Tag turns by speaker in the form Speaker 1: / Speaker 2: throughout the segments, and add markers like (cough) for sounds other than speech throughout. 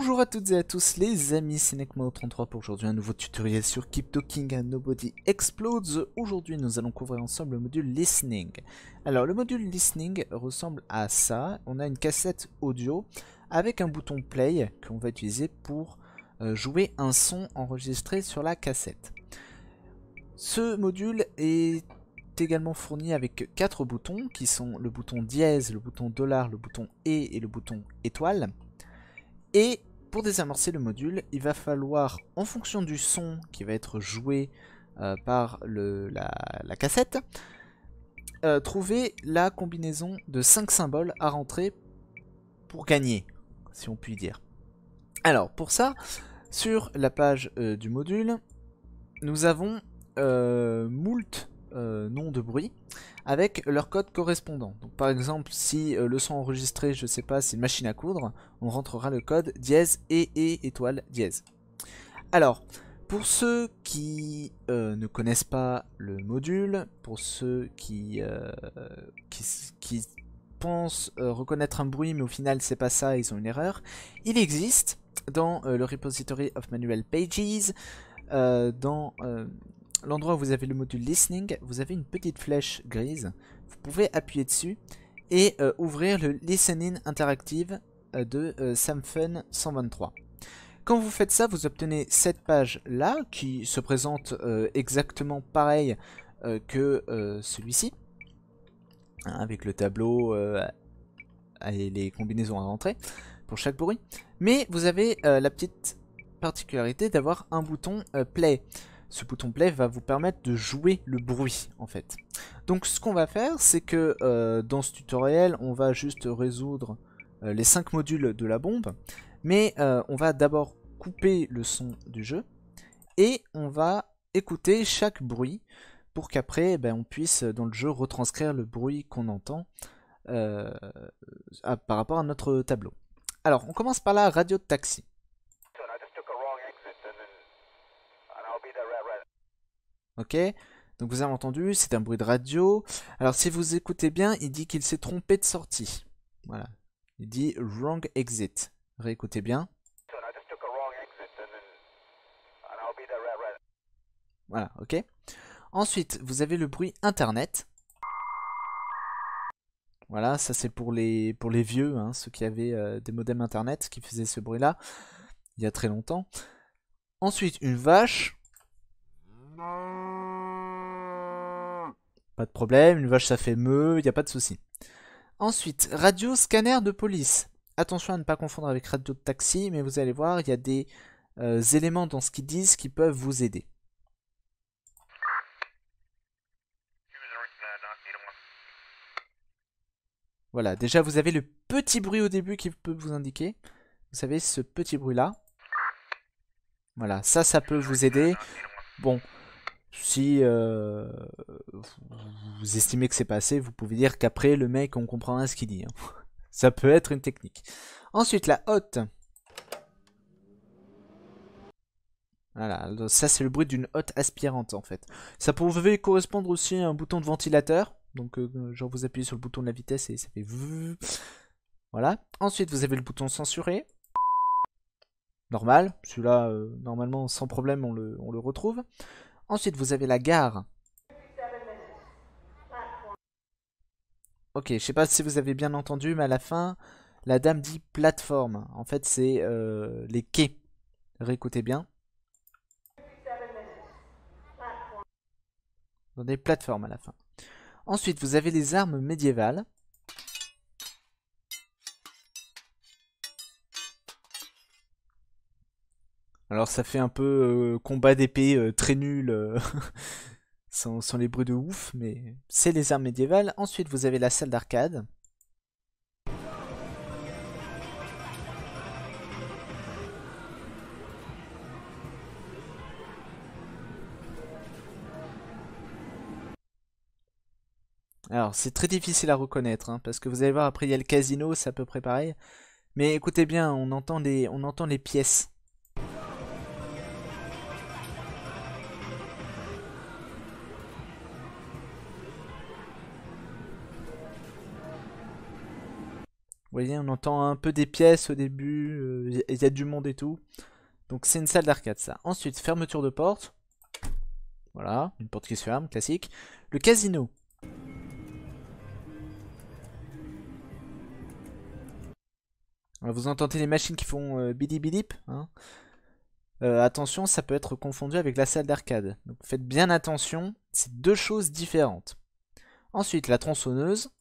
Speaker 1: Bonjour à toutes et à tous les amis, c'est Necmo33 pour aujourd'hui un nouveau tutoriel sur Keep Talking and Nobody Explodes. Aujourd'hui nous allons couvrir ensemble le module Listening. Alors le module Listening ressemble à ça, on a une cassette audio avec un bouton Play qu'on va utiliser pour euh, jouer un son enregistré sur la cassette. Ce module est également fourni avec quatre boutons qui sont le bouton dièse, le bouton dollar, le bouton et et le bouton étoile. Et pour désamorcer le module, il va falloir, en fonction du son qui va être joué euh, par la, cassette, euh, trouver la combinaison de 5 symboles à rentrer pour gagner, si on peut dire. Alors, pour ça, sur la page euh, du module, nous avons moult euh, nom de bruit avec leur code correspondant. Donc, par exemple, si euh, le son enregistré, je ne sais pas, c'est une machine à coudre, on rentrera le code dièse et, étoile dièse. Alors, pour ceux qui euh, ne connaissent pas le module, pour ceux qui, qui pensent reconnaître un bruit mais au final c'est pas ça, ils ont une erreur, il existe dans le repository of manual pages, dans l'endroit où vous avez le module listening, vous avez une petite flèche grise. Vous pouvez appuyer dessus et euh, ouvrir le listening interactive euh, de euh, Samfun 123. Quand vous faites ça, vous obtenez cette page là qui se présente exactement pareil que celui-ci hein, avec le tableau et les combinaisons à rentrer pour chaque bruit. Mais vous avez la petite particularité d'avoir un bouton play ce bouton play va vous permettre de jouer le bruit en fait. Donc ce qu'on va faire, c'est que euh, dans ce tutoriel, on va juste résoudre euh, les 5 modules de la bombe, mais euh, on va d'abord couper le son du jeu, et on va écouter chaque bruit, pour qu'après eh ben, on puisse dans le jeu retranscrire le bruit qu'on entend par rapport à notre tableau. Alors on commence par la radio de taxi. Ok Donc vous avez entendu, c'est un bruit de radio. Alors si vous écoutez bien, il dit qu'il s'est trompé de sortie. Voilà. Il dit wrong exit. Réécoutez bien. Voilà, ok. Ensuite, vous avez le bruit internet. Voilà, ça c'est pour les, pour les vieux, hein, ceux qui avaient euh, des modems internet qui faisaient ce bruit-là il y a très longtemps. Ensuite, une vache. Pas de problème, une vache ça fait meuh, il n'y a pas de souci. Ensuite, radio scanner de police. Attention à ne pas confondre avec radio de taxi, mais vous allez voir, il y a des euh, éléments dans ce qu'ils disent qui peuvent vous aider. Voilà, déjà vous avez le petit bruit au début qui peut vous indiquer. Vous savez, ce petit bruit là. Voilà, ça, ça peut vous aider. Bon, si euh, vous estimez que c'est passé, vous pouvez dire qu'après le mec on comprendra ce qu'il dit. Hein. (laughs) Ça peut être une technique. Ensuite la hotte. Voilà, ça c'est le bruit d'une hotte aspirante en fait. Ça pouvait correspondre aussi à un bouton de ventilateur. Donc euh, genre vous appuyez sur le bouton de la vitesse et ça fait... Voilà. Ensuite vous avez le bouton censuré. Normal. Celui-là, normalement sans problème on le, on le retrouve. Ensuite, vous avez la gare. Ok, je sais pas si vous avez bien entendu, mais à la fin, la dame dit plateforme. En fait, c'est euh, les quais. Récoutez bien. Dans des plateformes à la fin. Ensuite, vous avez les armes médiévales. Alors ça fait un peu euh, combat d'épée euh, très nul, euh, (laughs) sans, les bruits de ouf, mais c'est les armes médiévales. Ensuite vous avez la salle d'arcade. Alors c'est très difficile à reconnaître, hein, parce que vous allez voir après il y a le casino, c'est à peu près pareil. Mais écoutez bien, on entend on entend les pièces. Vous voyez, on entend un peu des pièces au début, euh, il y a du monde et tout. Donc c'est une salle d'arcade ça. Ensuite, fermeture de porte. Voilà, une porte qui se ferme, classique. Le casino. Ah, vous entendez les machines qui font euh, hein. euh, attention, ça peut être confondu avec la salle d'arcade. Donc faites bien attention, c'est deux choses différentes. Ensuite, la tronçonneuse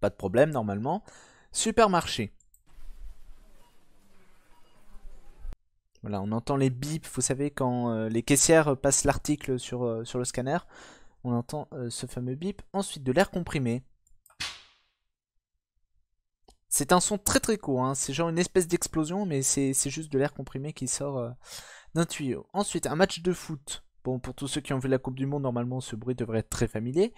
Speaker 1: pas de problème normalement. Supermarché. Voilà, on entend les bips, vous savez, quand euh, les caissières passent l'article sur, euh, sur, le scanner, on entend euh, ce fameux bip. Ensuite, de l'air comprimé. C'est un son très très court, hein. c'est genre une espèce d'explosion, mais c'est juste de l'air comprimé qui sort d'un tuyau. Ensuite, un match de foot. Bon, pour tous ceux qui ont vu la Coupe du Monde, normalement, ce bruit devrait être très familier.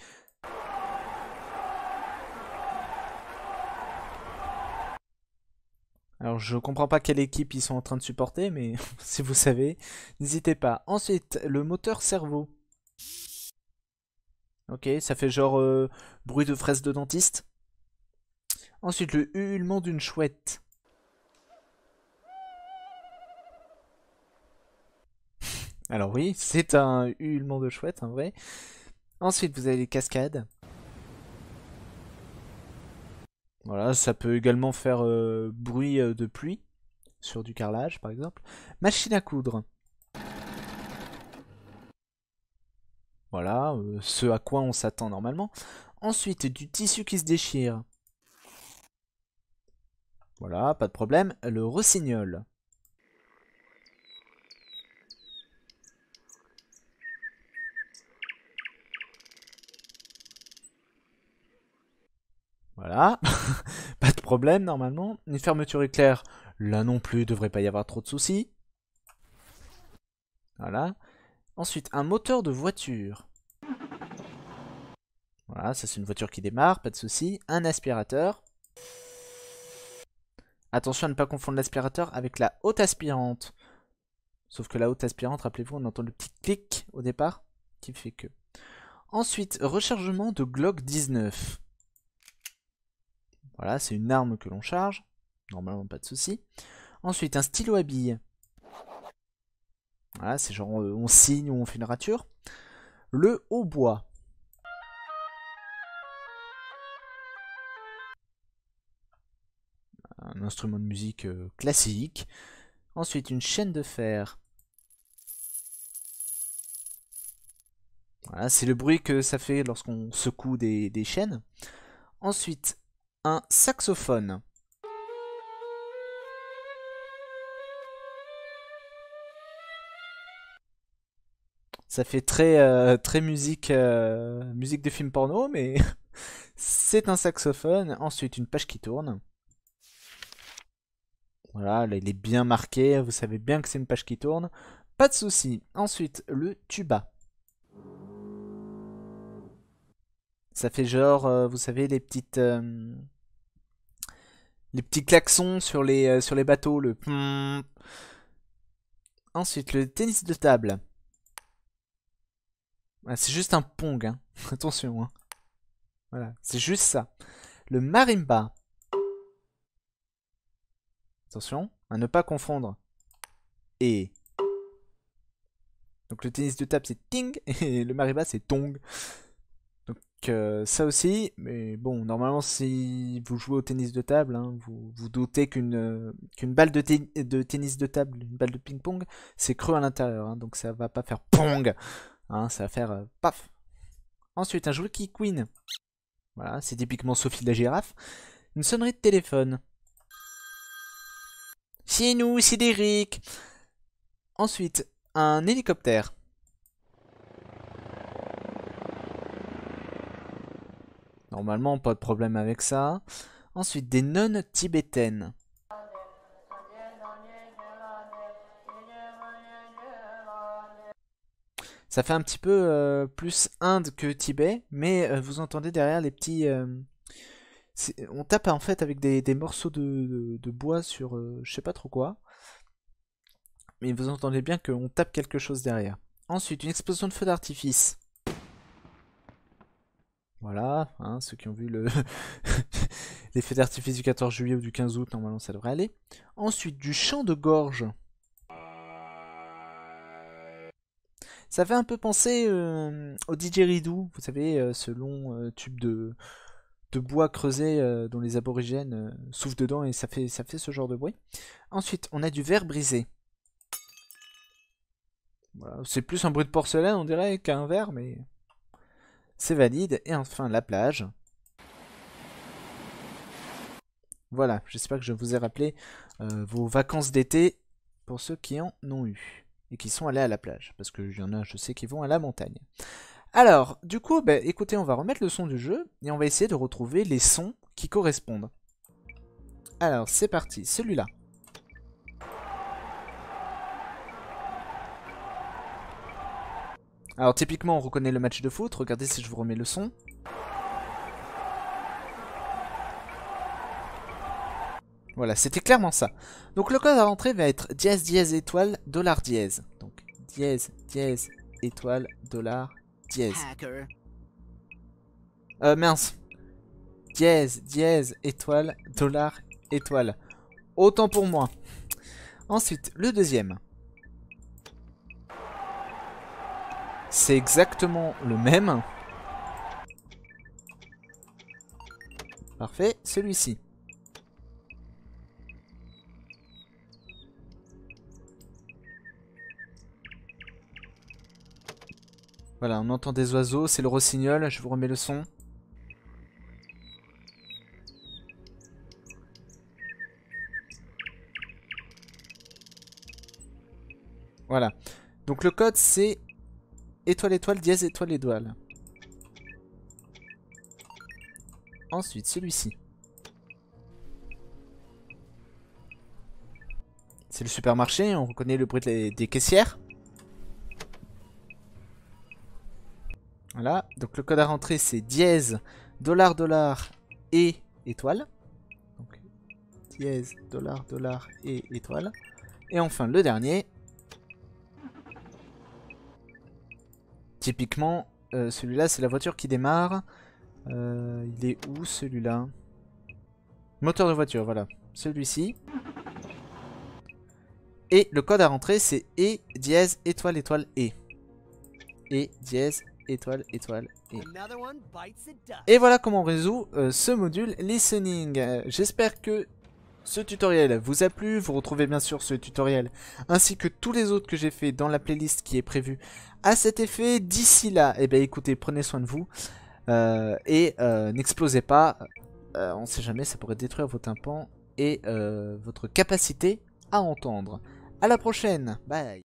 Speaker 1: Alors je comprends pas quelle équipe ils sont en train de supporter, mais (laughs) si vous savez, n'hésitez pas. Ensuite, le moteur cerveau. Ok, ça fait genre euh, bruit de fraise de dentiste. Ensuite, le hurlement d'une chouette. (laughs) Alors oui, c'est un hurlement de chouette, en vrai. Ensuite, vous avez les cascades. Voilà, ça peut également faire euh, bruit euh, de pluie sur du carrelage par exemple. Machine à coudre. Voilà, euh, ce à quoi on s'attend normalement. Ensuite, du tissu qui se déchire. Voilà, pas de problème. Le rossignol. Voilà, (laughs) pas de problème normalement. Une fermeture éclair, là non plus, devrait pas y avoir trop de soucis. Voilà. Ensuite, un moteur de voiture. Voilà, ça c'est une voiture qui démarre, pas de souci. Un aspirateur. Attention à ne pas confondre l'aspirateur avec la haute aspirante. Sauf que la haute aspirante, rappelez-vous, on entend le petit clic au départ qui fait que. Ensuite, rechargement de Glock 19. Voilà, c'est une arme que l'on charge. Normalement, pas de souci. Ensuite, un stylo à billes. Voilà, c'est genre euh, on signe ou on fait une rature. Le hautbois. Un instrument de musique euh, classique. Ensuite, une chaîne de fer. Voilà, c'est le bruit que ça fait lorsqu'on secoue des, des chaînes. Ensuite, un saxophone. Ça fait très, euh, très musique, euh, musique de film porno, mais (laughs) c'est un saxophone. Ensuite, une page qui tourne. Voilà, là, il est bien marqué, vous savez bien que c'est une page qui tourne. Pas de souci. Ensuite, le tuba. Ça fait genre, euh, vous savez, les petites les petits klaxons sur les, euh, sur les bateaux, le... Ensuite, le tennis de table. Ah, c'est juste un pong, hein. (laughs) attention. Hein. Voilà, c'est juste ça. Le marimba. Attention, à ne pas confondre. Et... Donc le tennis de table c'est ting (laughs) et le marimba c'est tong. Donc, ça aussi, mais bon, normalement si vous jouez au tennis de table, hein, vous vous doutez qu'une balle de, de, tennis de table, une balle de ping-pong, c'est creux à l'intérieur, hein, donc ça va pas faire pong, hein, ça va faire euh, paf. Ensuite, un joueur qui queen, voilà, c'est typiquement Sophie de la girafe, une sonnerie de téléphone. C'est nous, c'est Derek. Ensuite, un hélicoptère. Normalement, pas de problème avec ça. Ensuite, des nonnes tibétaines. Ça fait un petit peu euh, plus Inde que Tibet, mais euh, vous entendez derrière les petits... Euh, on tape en fait avec des, morceaux de, de, bois sur je sais pas trop quoi. Mais vous entendez bien qu'on tape quelque chose derrière. Ensuite, une explosion de feu d'artifice. Voilà, hein, ceux qui ont vu le (laughs) d'artifice du 14 juillet ou du 15 août, normalement ça devrait aller. Ensuite, du chant de gorge. Ça fait un peu penser euh, au au didgeridoo, vous savez, euh, ce long euh, tube de, bois creusé dont les aborigènes souffrent dedans et ça fait, ce genre de bruit. Ensuite, on a du verre brisé. c'est plus un bruit de porcelaine, on dirait, qu'un verre, mais c'est valide. Et enfin la plage. Voilà, j'espère que je vous ai rappelé euh, vos vacances d'été pour ceux qui en ont eu et qui sont allés à la plage, parce qu'il y en a, je sais, qui vont à la montagne. Alors, du coup, ben, écoutez, on va remettre le son du jeu et on va essayer de retrouver les sons qui correspondent. Alors, c'est parti, celui-là. Alors typiquement on reconnaît le match de foot, regardez si je vous remets le son. Voilà, c'était clairement ça. Donc le code à rentrer va être dièse dièse étoile dollar dièse. Donc dièse dièse étoile dollar dièse. Euh mince. Dièse dièse étoile dollar étoile. Autant pour moi. Ensuite, le deuxième. c'est exactement le même. Parfait, celui-ci. Voilà, on entend des oiseaux, c'est le rossignol, je vous remets le son. Voilà. Donc le code c'est étoile étoile dièse étoile étoile. Ensuite celui-ci. C'est le supermarché, on reconnaît le bruit des caissières. Voilà, donc le code à rentrer c'est dièse, dollar, dollar et étoile. Donc dièse, dollar, dollar et étoile. Et enfin le dernier, Typiquement, euh, celui-là, c'est la voiture qui démarre. Euh, il est où celui-là Moteur de voiture, voilà. Celui-ci. Et le code à rentrer, c'est E dièse étoile étoile E. E dièse étoile étoile E. Et voilà comment on résout euh, ce module listening. J'espère que ce tutoriel vous a plu, vous retrouvez bien sûr ce tutoriel ainsi que tous les autres que j'ai fait dans la playlist qui est prévue à cet effet. D'ici là, eh ben, écoutez, prenez soin de vous euh, et euh, n'explosez pas. On euh, on sait jamais, ça pourrait détruire vos tympans et votre capacité à entendre. À la prochaine, bye